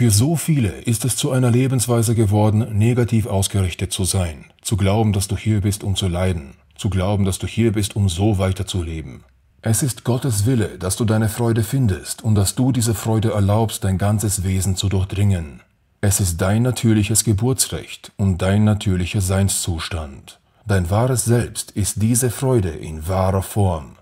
Für so viele ist es zu einer Lebensweise geworden, negativ ausgerichtet zu sein, zu glauben, dass du hier bist, um zu leiden, zu glauben, dass du hier bist, um so weiterzuleben. Es ist Gottes Wille, dass du deine Freude findest und dass du diese Freude erlaubst, dein ganzes Wesen zu durchdringen. Es ist dein natürliches Geburtsrecht und dein natürlicher Seinszustand. Dein wahres Selbst ist diese Freude in wahrer Form.